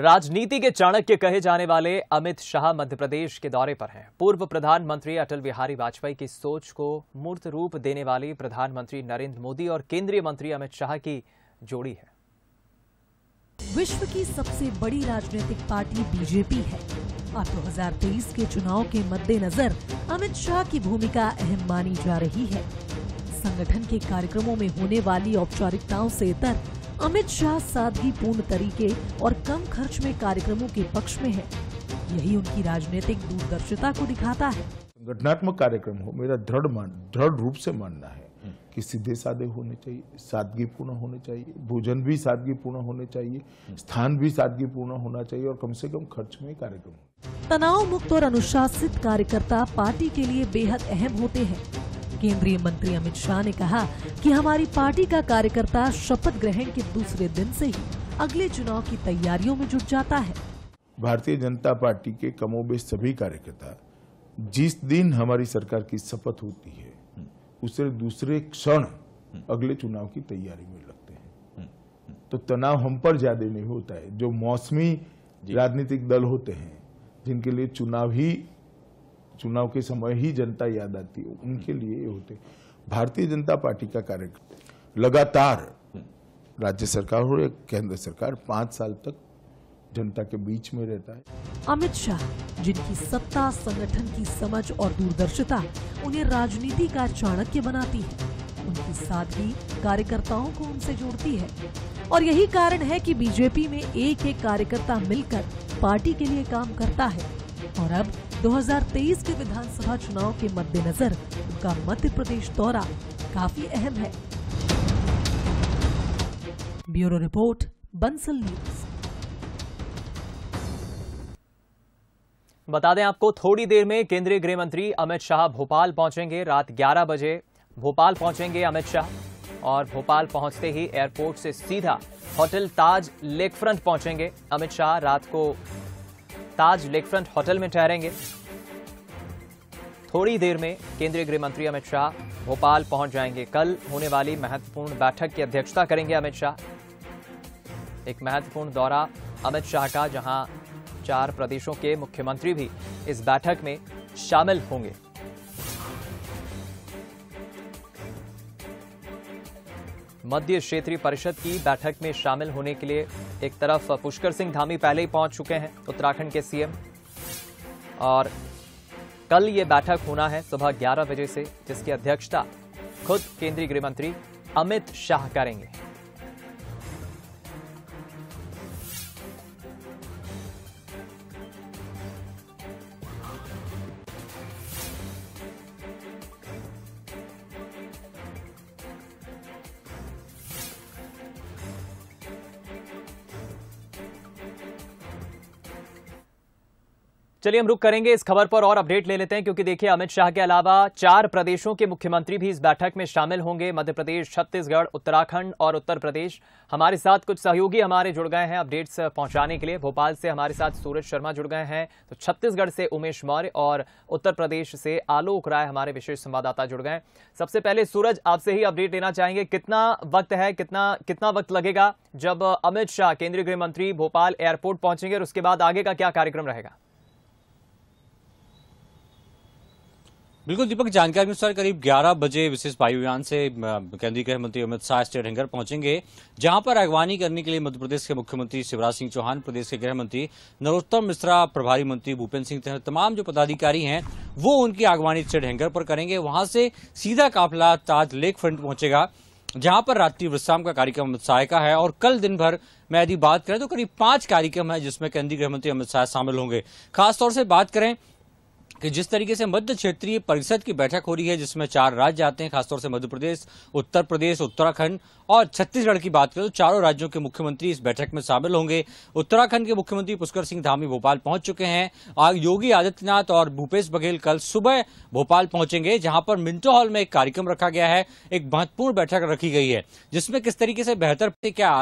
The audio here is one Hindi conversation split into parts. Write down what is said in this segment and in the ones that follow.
राजनीति के चाणक्य कहे जाने वाले अमित शाह मध्य प्रदेश के दौरे पर हैं पूर्व प्रधानमंत्री अटल बिहारी वाजपेयी की सोच को मूर्त रूप देने वाली प्रधानमंत्री नरेंद्र मोदी और केंद्रीय मंत्री अमित शाह की जोड़ी है विश्व की सबसे बड़ी राजनीतिक पार्टी बीजेपी है और 2023 के चुनाव के मद्देनजर अमित शाह की भूमिका अहम मानी जा रही है संगठन के कार्यक्रमों में होने वाली औपचारिकताओं ऐसी तर्क अमित शाह सादगी पूर्ण तरीके और कम खर्च में कार्यक्रमों के पक्ष में है यही उनकी राजनीतिक दूरदर्शिता को दिखाता है संगठनात्मक कार्यक्रम हो मेरा दृढ़ मान दृढ़ रूप से मानना है हम्म। कि सीधे साधे होने चाहिए सादगी पूर्ण होने चाहिए भोजन भी सादगी पूर्ण होने चाहिए हम्म। स्थान भी सादगी पूर्ण होना चाहिए और कम से कम खर्च में कार्यक्रम तनाव मुक्त और अनुशासित कार्यकर्ता पार्टी के लिए बेहद अहम होते हैं केंद्रीय मंत्री अमित शाह ने कहा कि हमारी पार्टी का कार्यकर्ता शपथ ग्रहण के दूसरे दिन से ही अगले चुनाव की तैयारियों में जुट जाता है भारतीय जनता पार्टी के कमोबेश सभी कार्यकर्ता जिस दिन हमारी सरकार की शपथ होती है उसे दूसरे क्षण अगले चुनाव की तैयारी में लगते हैं तो तनाव हम पर ज्यादा नहीं होता है जो मौसमी राजनीतिक दल होते हैं जिनके लिए चुनाव ही चुनाव के समय ही जनता याद आती है उनके लिए ये होते भारतीय जनता पार्टी का कार्यक्रम लगातार राज्य सरकार हो या केंद्र सरकार पाँच साल तक जनता के बीच में रहता है अमित शाह जिनकी सत्ता संगठन की समझ और दूरदर्शिता उन्हें राजनीति का चाणक्य बनाती है उनकी सादगी कार्यकर्ताओं को उनसे जोड़ती है और यही कारण है कि बीजेपी में एक एक कार्यकर्ता मिलकर पार्टी के लिए काम करता है और अब 2023 के विधानसभा चुनाव के मद्देनजर उनका मध्य प्रदेश दौरा काफी अहम है ब्यूरो रिपोर्ट बंसल न्यूज बता दें आपको थोड़ी देर में केंद्रीय गृह मंत्री अमित शाह भोपाल पहुंचेंगे रात 11 बजे भोपाल पहुंचेंगे अमित शाह और भोपाल पहुंचते ही एयरपोर्ट से सीधा होटल ताज लेक फ्रंट पहुंचेंगे अमित शाह रात को ताज लेक फ्रंट होटल में ठहरेंगे थोड़ी देर में केंद्रीय गृह मंत्री अमित शाह भोपाल पहुंच जाएंगे कल होने वाली महत्वपूर्ण बैठक की अध्यक्षता करेंगे अमित शाह एक महत्वपूर्ण दौरा अमित शाह का जहां चार प्रदेशों के मुख्यमंत्री भी इस बैठक में शामिल होंगे मध्य क्षेत्रीय परिषद की बैठक में शामिल होने के लिए एक तरफ पुष्कर सिंह धामी पहले ही पहुंच चुके हैं उत्तराखंड के सीएम और कल ये बैठक होना है सुबह 11 बजे से जिसकी अध्यक्षता खुद केंद्रीय गृह मंत्री अमित शाह करेंगे चलिए हम रुक करेंगे इस खबर पर और अपडेट ले लेते हैं क्योंकि देखिए अमित शाह के अलावा चार प्रदेशों के मुख्यमंत्री भी इस बैठक में शामिल होंगे मध्य प्रदेश छत्तीसगढ़ उत्तराखंड और उत्तर प्रदेश हमारे साथ कुछ सहयोगी हमारे जुड़ गए हैं अपडेट्स पहुंचाने के लिए भोपाल से हमारे साथ सूरज शर्मा जुड़ गए हैं तो छत्तीसगढ़ से उमेश मौर्य और उत्तर प्रदेश से आलोक राय हमारे विशेष संवाददाता जुड़ गए सबसे पहले सूरज आपसे ही अपडेट लेना चाहेंगे कितना वक्त है कितना कितना वक्त लगेगा जब अमित शाह केंद्रीय गृह मंत्री भोपाल एयरपोर्ट पहुंचेंगे और उसके बाद आगे का क्या कार्यक्रम रहेगा बिल्कुल दीपक जानकारी अनुसार करीब 11 बजे विशेष वायुयान से केंद्रीय गृह मंत्री अमित शाह स्टेट हैंगर पहुंचेंगे जहां पर अगवानी करने के लिए मध्यप्रदेश के मुख्यमंत्री शिवराज सिंह चौहान प्रदेश के गृह मंत्री नरोत्तम मिश्रा प्रभारी मंत्री भूपेन्द्र सिंह तथा तमाम जो पदाधिकारी हैं वो उनकी अगवानी स्टेट हैंगर पर करेंगे वहां से सीधा काफिला ताज लेक फ्रंट पहुंचेगा जहां पर रात्रि विश्राम का कार्यक्रम अमित शाह का है और कल दिन भर में यदि बात करें तो करीब पांच कार्यक्रम है जिसमें केंद्रीय गृह मंत्री अमित शाह शामिल होंगे खासतौर से बात करें कि जिस तरीके से मध्य क्षेत्रीय परिषद की बैठक हो रही है जिसमें चार राज्य आते हैं खासतौर से मध्य प्रदेश उत्तर प्रदेश उत्तराखंड और छत्तीसगढ़ की बात करें तो चारों राज्यों के मुख्यमंत्री इस बैठक में शामिल होंगे उत्तराखंड के मुख्यमंत्री पुष्कर सिंह धामी भोपाल पहुंच चुके हैं आज योगी आदित्यनाथ और भूपेश बघेल कल सुबह भोपाल पहुंचेंगे जहां पर मिंटो हॉल में एक कार्यक्रम रखा गया है एक महत्वपूर्ण बैठक रखी गई है जिसमें किस तरीके से बेहतर क्या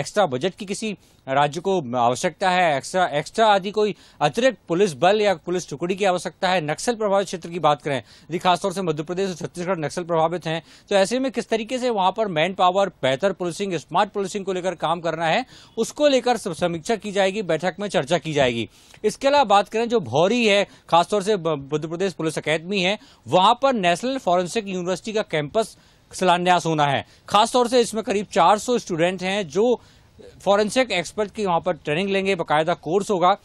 एक्स्ट्रा बजट की किसी राज्य को आवश्यकता है एक्स्ट्रा एक्स्ट्रा आदि कोई अतिरिक्त पुलिस बल या पुलिस टुकड़ी की आवश्यकता है नक्सल प्रभावित क्षेत्र की बात करें यदि खासतौर से मध्य प्रदेश और छत्तीसगढ़ नक्सल प्रभावित हैं तो ऐसे में किस तरीके से वहां पर मैन पावर बेहतर पुलिसिंग स्मार्ट पुलिसिंग को लेकर काम करना है उसको लेकर समीक्षा की जाएगी बैठक में चर्चा की जाएगी इसके अलावा बात करें जो भौरी है खासतौर से मध्य प्रदेश पुलिस अकेदमी है वहां पर नेशनल फॉरेंसिक यूनिवर्सिटी का कैंपस शिलान्यास होना है खासतौर से इसमें करीब 400 स्टूडेंट हैं जो फॉरेंसिक एक्सपर्ट की वहां पर ट्रेनिंग लेंगे बाकायदा कोर्स होगा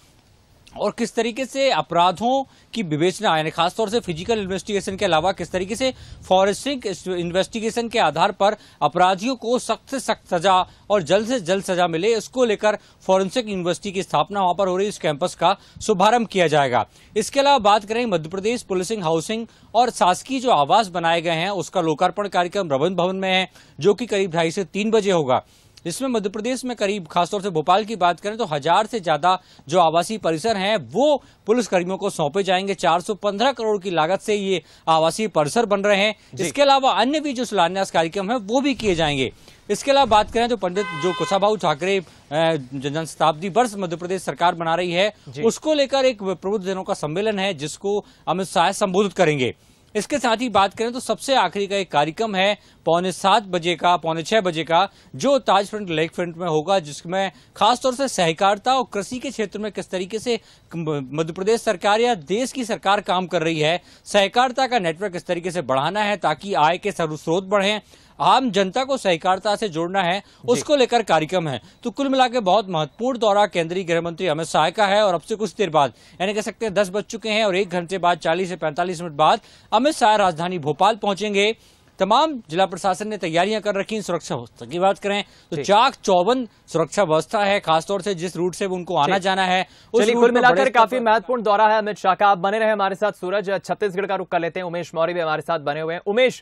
और किस तरीके से अपराधों की विवेचना यानी खासतौर से फिजिकल इन्वेस्टिगेशन के अलावा किस तरीके से फॉरेंसिक इन्वेस्टिगेशन के आधार पर अपराधियों को सख्त से सख्त सजा और जल्द से जल्द सजा मिले इसको लेकर फॉरेंसिक यूनिवर्सिटी की स्थापना वहां पर हो रही इस कैंपस का शुभारंभ किया जाएगा इसके अलावा बात करें मध्य प्रदेश पुलिसिंग हाउसिंग और शासकीय जो आवास बनाए गए हैं उसका लोकार्पण कार्यक्रम रवन भवन में है जो कि करीब ढाई से तीन बजे होगा जिसमें मध्य प्रदेश में करीब खासतौर से भोपाल की बात करें तो हजार से ज्यादा जो आवासीय परिसर हैं वो पुलिस कर्मियों को सौंपे जाएंगे 415 करोड़ की लागत से ये आवासीय परिसर बन रहे हैं इसके अलावा अन्य भी जो शिलान्यास कार्यक्रम है वो भी किए जाएंगे इसके अलावा बात करें तो पंडित जो कुशाभाऊ ठाकरे जन शताब्दी वर्ष मध्य प्रदेश सरकार बना रही है उसको लेकर एक प्रबुद्ध जनों का सम्मेलन है जिसको अमित शाह संबोधित करेंगे इसके साथ ही बात करें तो सबसे आखिरी का एक कार्यक्रम है पौने सात बजे का पौने छह बजे का जो ताज फ्रंट लेक फ्रंट में होगा जिसमें खासतौर से सहकारिता और कृषि के क्षेत्र में किस तरीके से मध्य प्रदेश सरकार या देश की सरकार काम कर रही है सहकारिता का नेटवर्क किस तरीके से बढ़ाना है ताकि आय के स्रोत बढ़े आम जनता को सहकारिता से जोड़ना है उसको लेकर कार्यक्रम है तो कुल मिला बहुत महत्वपूर्ण दौरा केंद्रीय गृह मंत्री अमित शाह का है और अब से कुछ देर बाद यानी कह सकते हैं दस बज चुके हैं और एक घंटे बाद चालीस से पैंतालीस मिनट बाद अमित शाह राजधानी भोपाल पहुंचेंगे तमाम जिला प्रशासन ने तैयारियां कर रखी सुरक्षा व्यवस्था की बात करें तो चाक चौवन सुरक्षा व्यवस्था है खासतौर से जिस रूट से उनको आना जाना है कुल मिलाकर काफी महत्वपूर्ण दौरा है अमित शाह का आप बने रहे हमारे साथ सूरज छत्तीसगढ़ का रुख कर लेते हैं उमेश मौर्य भी हमारे साथ बने हुए हैं उमेश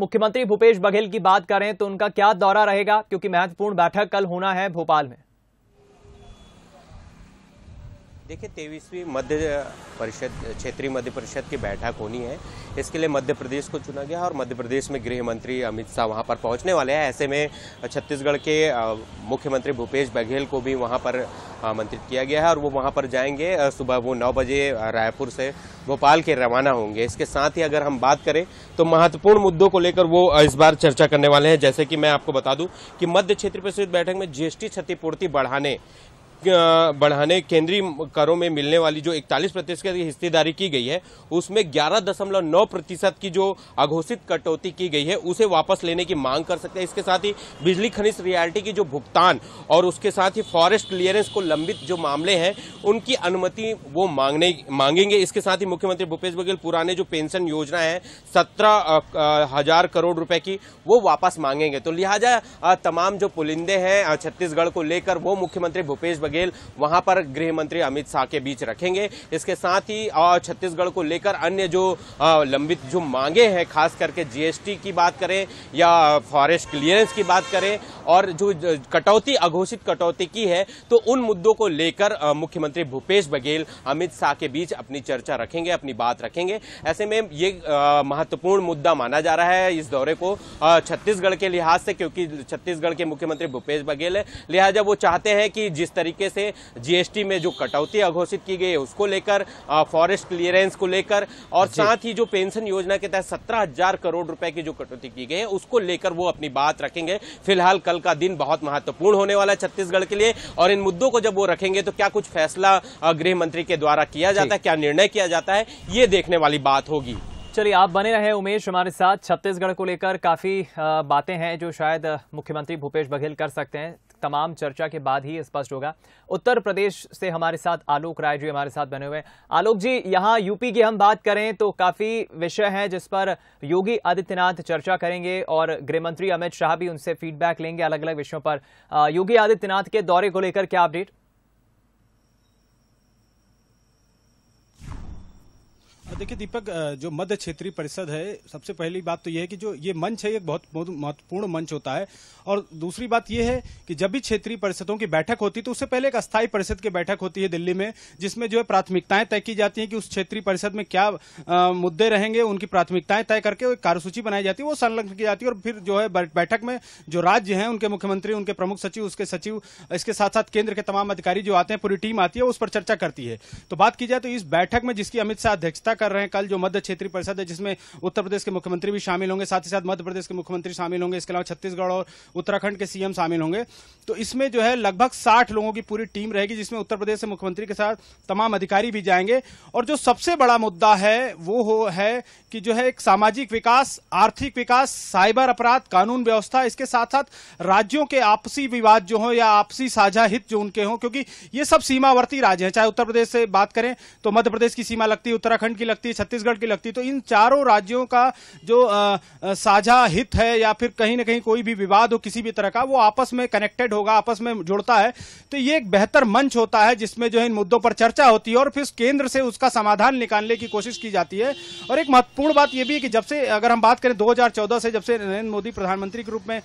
मुख्यमंत्री भूपेश बघेल की बात करें तो उनका क्या दौरा रहेगा क्योंकि महत्वपूर्ण बैठक कल होना है भोपाल में देखिए तेईसवीं मध्य परिषद क्षेत्रीय मध्य परिषद की बैठक होनी है इसके लिए मध्य प्रदेश को चुना गया और मध्य प्रदेश में गृह मंत्री अमित शाह वहां पर पहुंचने वाले हैं ऐसे में छत्तीसगढ़ के मुख्यमंत्री भूपेश बघेल को भी वहां पर आमंत्रित किया गया है और वो वहां पर जाएंगे सुबह वो नौ बजे रायपुर से भोपाल के रवाना होंगे इसके साथ ही अगर हम बात करें तो महत्वपूर्ण मुद्दों को लेकर वो इस बार चर्चा करने वाले हैं जैसे कि मैं आपको बता दूं कि मध्य क्षेत्र परिषद बैठक में जीएसटी क्षतिपूर्ति बढ़ाने बढ़ाने केंद्रीय करों में मिलने वाली जो इकतालीस प्रतिशत की हिस्सेदारी की गई है उसमें ग्यारह दशमलव नौ प्रतिशत की जो अघोषित कटौती की गई है उसे वापस लेने की मांग कर सकते हैं इसके साथ ही बिजली खनिज रियालिटी की जो भुगतान और उसके साथ ही फॉरेस्ट क्लियरेंस को लंबित जो मामले हैं उनकी अनुमति वो मांगने मांगेंगे इसके साथ ही मुख्यमंत्री भूपेश बघेल पुराने जो पेंशन योजना है सत्रह हजार करोड़ रुपए की वो वापस मांगेंगे तो लिहाजा तमाम जो पुलिंदे हैं छत्तीसगढ़ को लेकर वो मुख्यमंत्री भूपेश बघेल बघेल वहां पर गृह मंत्री अमित शाह के बीच रखेंगे इसके साथ ही छत्तीसगढ़ को लेकर अन्य जो लंबित जो मांगे हैं खास करके जीएसटी की बात करें या फॉरेस्ट क्लियरेंस की बात करें और जो कटौती अघोषित कटौती की है तो उन मुद्दों को लेकर मुख्यमंत्री भूपेश बघेल अमित शाह के बीच अपनी चर्चा रखेंगे अपनी बात रखेंगे ऐसे में ये महत्वपूर्ण मुद्दा माना जा रहा है इस दौरे को छत्तीसगढ़ के लिहाज से क्योंकि छत्तीसगढ़ के मुख्यमंत्री भूपेश बघेल है लिहाजा वो चाहते हैं कि जिस तरीके तरीके से जीएसटी में जो कटौती अघोषित की गई है उसको लेकर फॉरेस्ट क्लियरेंस को लेकर और साथ ही जो पेंशन योजना के तहत सत्रह हजार करोड़ रुपए की जो कटौती की गई है उसको लेकर वो अपनी बात रखेंगे फिलहाल कल का दिन बहुत महत्वपूर्ण होने वाला है छत्तीसगढ़ के लिए और इन मुद्दों को जब वो रखेंगे तो क्या कुछ फैसला गृह मंत्री के द्वारा किया जाता है क्या निर्णय किया जाता है ये देखने वाली बात होगी चलिए आप बने रहे उमेश हमारे साथ छत्तीसगढ़ को लेकर काफी बातें हैं जो शायद मुख्यमंत्री भूपेश बघेल कर सकते हैं तमाम चर्चा के बाद ही स्पष्ट होगा उत्तर प्रदेश से हमारे साथ आलोक राय जी हमारे साथ बने हुए हैं आलोक जी यहाँ यूपी की हम बात करें तो काफी विषय है जिस पर योगी आदित्यनाथ चर्चा करेंगे और गृहमंत्री अमित शाह भी उनसे फीडबैक लेंगे अलग अलग विषयों पर योगी आदित्यनाथ के दौरे को लेकर क्या अपडेट देखिए दीपक जो मध्य क्षेत्रीय परिषद है सबसे पहली बात तो यह है कि जो ये मंच है एक बहुत महत्वपूर्ण मंच होता है और दूसरी बात यह है कि जब भी क्षेत्रीय परिषदों की बैठक होती है तो उससे पहले एक अस्थायी परिषद की बैठक होती है दिल्ली में जिसमें जो है प्राथमिकताएं तय की जाती है कि उस क्षेत्रीय परिषद में क्या आ, मुद्दे रहेंगे उनकी प्राथमिकताएं तय करके कार्यसूची बनाई जाती है वो संलग्न की जाती है और फिर जो है बैठक में जो राज्य है उनके मुख्यमंत्री उनके प्रमुख सचिव उसके सचिव इसके साथ साथ केंद्र के तमाम अधिकारी जो आते हैं पूरी टीम आती है उस पर चर्चा करती है तो बात की जाए तो इस बैठक में जिसकी अमित शाह अध्यक्षता कर कर रहे हैं कल जो मध्य क्षेत्रीय परिषद है जिसमें उत्तर प्रदेश के मुख्यमंत्री भी शामिल होंगे साथ ही साथ मध्य प्रदेश के मुख्यमंत्री शामिल होंगे इसके अलावा छत्तीसगढ़ और उत्तराखंड के सीएम शामिल होंगे तो इसमें जो है लगभग साठ लोगों की पूरी टीम रहेगी जिसमें उत्तर प्रदेश के मुख्यमंत्री के साथ तमाम अधिकारी भी जाएंगे और जो सबसे बड़ा मुद्दा है वो है कि जो है एक सामाजिक विकास आर्थिक विकास साइबर अपराध कानून व्यवस्था इसके साथ साथ राज्यों के आपसी विवाद जो हो या आपसी साझा हित जो उनके हों क्योंकि ये सब सीमावर्ती राज्य हैं चाहे उत्तर प्रदेश से बात करें तो मध्य प्रदेश की सीमा लगती है उत्तराखंड की लगती लगती है छत्तीसगढ़ की लगती है तो इन चारों राज्यों का जो साझा हित है या फिर कहीं ना कहीं कोई भी विवाद हो किसी भी तरह का वो आपस में कनेक्टेड होगा आपस में जुड़ता है तो ये एक बेहतर मंच होता है जिसमें जो है इन मुद्दों पर चर्चा होती है और फिर केंद्र से उसका समाधान निकालने की कोशिश की जाती है और एक महत्वपूर्ण बात यह भी है कि जब से अगर हम बात करें दो से जब से नरेंद्र मोदी प्रधानमंत्री के रूप में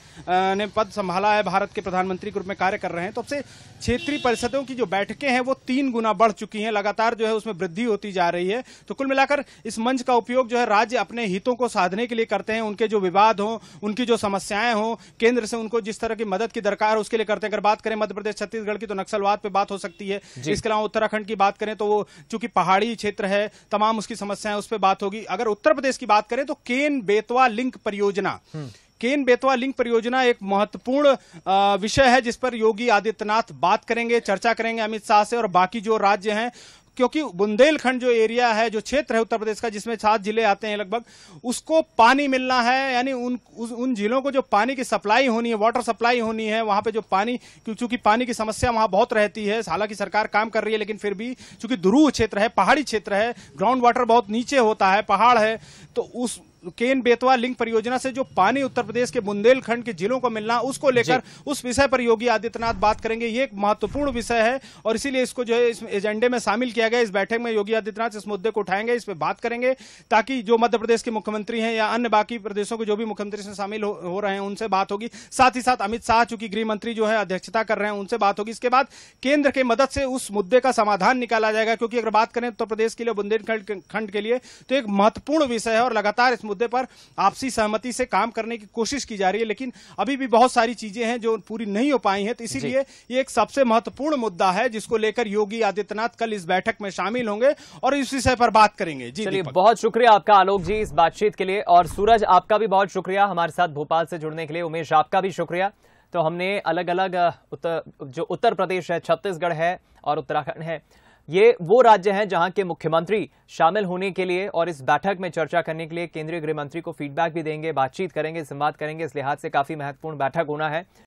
ने पद संभाला है भारत के प्रधानमंत्री के रूप में कार्य कर रहे हैं तो अब से क्षेत्रीय परिषदों की जो बैठकें हैं वो तीन गुना बढ़ चुकी हैं लगातार जो है उसमें वृद्धि होती जा रही है तो कुल मिलाकर मिलाकर इस मंच का उपयोग जो है राज्य अपने हितों को साधने के लिए करते हैं उनके जो विवाद हो उनकी जो समस्याएं हो केंद्र से उनको जिस तरह की मदद की दरकार उसके लिए करते हैं अगर बात करें मध्य प्रदेश छत्तीसगढ़ की तो नक्सलवाद पे बात हो सकती है इसके अलावा उत्तराखंड की बात करें तो वो चूंकि पहाड़ी क्षेत्र है तमाम उसकी समस्याएं उस पर बात होगी अगर उत्तर प्रदेश की बात करें तो केन बेतवा लिंक परियोजना हम्म। केन बेतवा लिंक परियोजना एक महत्वपूर्ण विषय है जिस पर योगी आदित्यनाथ बात करेंगे चर्चा करेंगे अमित शाह से और बाकी जो राज्य हैं क्योंकि बुंदेलखंड जो एरिया है जो क्षेत्र है उत्तर प्रदेश का जिसमें सात जिले आते हैं लगभग उसको पानी मिलना है यानी उन उस, उन जिलों को जो पानी की सप्लाई होनी है वाटर सप्लाई होनी है वहां पे जो पानी चूंकि पानी की समस्या वहां बहुत रहती है हालांकि सरकार काम कर रही है लेकिन फिर भी चूंकि ध्रुव क्षेत्र है पहाड़ी क्षेत्र है ग्राउंड वाटर बहुत नीचे होता है पहाड़ है तो उस केन बेतवा लिंक परियोजना से जो पानी उत्तर प्रदेश के बुंदेलखंड के जिलों को मिलना उसको लेकर उस विषय पर योगी आदित्यनाथ बात करेंगे ये एक महत्वपूर्ण विषय है और इसीलिए इसको जो है इस एजेंडे में शामिल किया गया इस बैठक में योगी आदित्यनाथ इस मुद्दे को उठाएंगे इस पर बात करेंगे ताकि जो मध्य प्रदेश के मुख्यमंत्री हैं या अन्य बाकी प्रदेशों के जो भी मुख्यमंत्री शामिल हो, रहे हैं उनसे बात होगी साथ ही साथ अमित शाह चूंकि गृह मंत्री जो है अध्यक्षता कर रहे हैं उनसे बात होगी इसके बाद केंद्र के मदद से उस मुद्दे का समाधान निकाला जाएगा क्योंकि अगर बात करें उत्तर तो प्रदेश के लिए बुंदेलखंड खंड के लिए तो एक महत्वपूर्ण विषय है और लगातार इस मुद्दे पर आपसी सहमति से काम करने की कोशिश की जा रही है लेकिन अभी भी बहुत सारी चीजें हैं जो पूरी नहीं हो पाई हैं तो इसीलिए ये एक सबसे महत्वपूर्ण मुद्दा है जिसको लेकर योगी आदित्यनाथ कल इस बैठक में शामिल होंगे और इस विषय पर बात करेंगे जी चलिए बहुत शुक्रिया आपका आलोक जी इस बातचीत के लिए और सूरज आपका भी बहुत शुक्रिया हमारे साथ भोपाल से जुड़ने के लिए उमेश आपका भी शुक्रिया तो हमने अलग अलग उतर, जो उत्तर प्रदेश है छत्तीसगढ़ है और उत्तराखंड है ये वो राज्य हैं जहां के मुख्यमंत्री शामिल होने के लिए और इस बैठक में चर्चा करने के लिए केंद्रीय गृह मंत्री को फीडबैक भी देंगे बातचीत करेंगे संवाद करेंगे इस लिहाज से काफी महत्वपूर्ण बैठक होना है